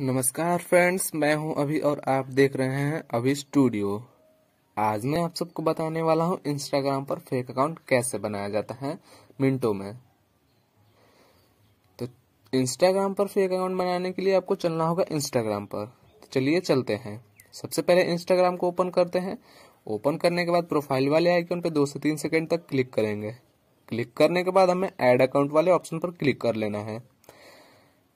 नमस्कार फ्रेंड्स मैं हूं अभी और आप देख रहे हैं अभी स्टूडियो आज मैं आप सबको बताने वाला हूं इंस्टाग्राम पर फेक अकाउंट कैसे बनाया जाता है मिनटों में तो इंस्टाग्राम पर फेक अकाउंट बनाने के लिए आपको चलना होगा इंस्टाग्राम पर तो चलिए चलते हैं सबसे पहले इंस्टाग्राम को ओपन करते हैं ओपन करने के बाद प्रोफाइल वाले आइकन पर दो से तीन सेकेंड तक क्लिक करेंगे क्लिक करने के बाद हमें एड अकाउंट वाले ऑप्शन पर क्लिक कर लेना है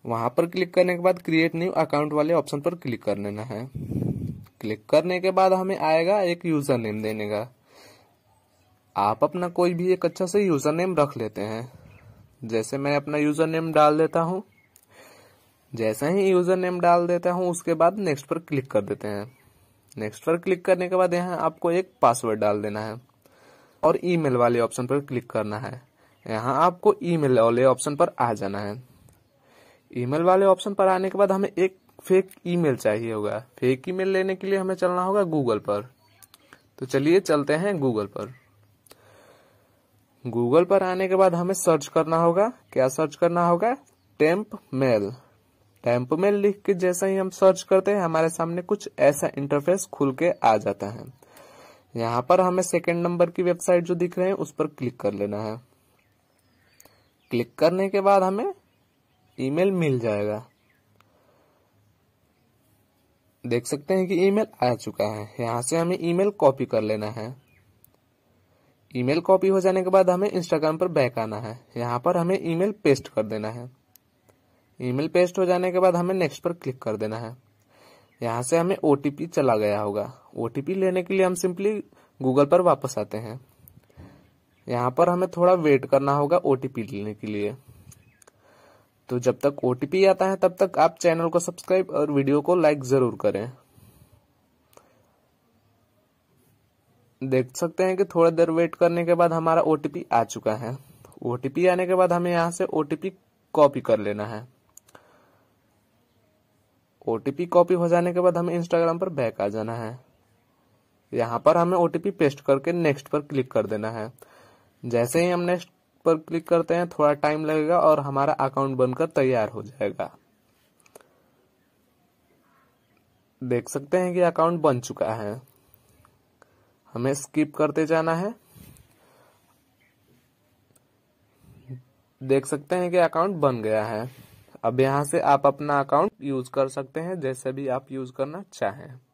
वहां पर क्लिक करने के बाद क्रिएट न्यू अकाउंट वाले ऑप्शन पर क्लिक कर लेना है क्लिक करने के बाद हमें आएगा एक यूजर नेम देने का आप अपना कोई भी एक अच्छा से यूजर नेम रख लेते हैं जैसे मैं अपना यूजर नेम डाल देता हूँ जैसा ही यूजर नेम डाल देता हूँ उसके बाद नेक्स्ट पर क्लिक कर देते हैं नेक्स्ट पर क्लिक करने के बाद यहाँ आपको एक पासवर्ड डाल देना है और ईमेल वाले ऑप्शन पर क्लिक करना है यहाँ आपको ईमेल वाले ऑप्शन पर आ जाना है ईमेल वाले ऑप्शन पर आने के बाद हमें एक फेक ईमेल चाहिए होगा फेक ईमेल लेने के लिए हमें चलना होगा गूगल पर तो चलिए चलते हैं गूगल पर गूगल पर आने के बाद हमें सर्च करना होगा क्या सर्च करना होगा टेम्प मेल टेम्प मेल लिख के जैसा ही हम सर्च करते हैं हमारे सामने कुछ ऐसा इंटरफेस खुल के आ जाता है यहाँ पर हमें सेकेंड नंबर की वेबसाइट जो दिख रहे हैं उस पर क्लिक कर लेना है क्लिक करने के बाद हमें ईमेल मिल जाएगा देख सकते हैं कि ईमेल आ चुका है यहाँ से हमें ईमेल कॉपी कर लेना है ईमेल कॉपी हो जाने के बाद हमें इंस्टाग्राम पर बैक आना है यहाँ पर हमें ईमेल पेस्ट कर देना है ईमेल पेस्ट हो जाने के बाद हमें नेक्स्ट पर क्लिक कर देना है यहाँ से हमें ओ चला गया होगा ओ लेने के लिए हम सिंपली गूगल पर वापस आते हैं यहाँ पर हमें थोड़ा वेट करना होगा ओ लेने के लिए तो जब तक ओटीपी आता है तब तक आप चैनल को सब्सक्राइब और वीडियो को लाइक जरूर करें देख सकते हैं कि थोड़ा देर वेट करने के बाद हमारा ओटीपी आ चुका है ओटीपी आने के बाद हमें यहाँ से ओटीपी कॉपी कर लेना है ओटीपी कॉपी हो जाने के बाद हमें इंस्टाग्राम पर बैक आ जाना है यहाँ पर हमें ओटीपी पेस्ट करके नेक्स्ट पर क्लिक कर देना है जैसे ही हम नेक्स्ट पर क्लिक करते हैं थोड़ा टाइम लगेगा और हमारा अकाउंट बनकर तैयार हो जाएगा देख सकते हैं कि अकाउंट बन चुका है हमें स्किप करते जाना है देख सकते हैं कि अकाउंट बन गया है अब यहां से आप अपना अकाउंट यूज कर सकते हैं जैसे भी आप यूज करना चाहें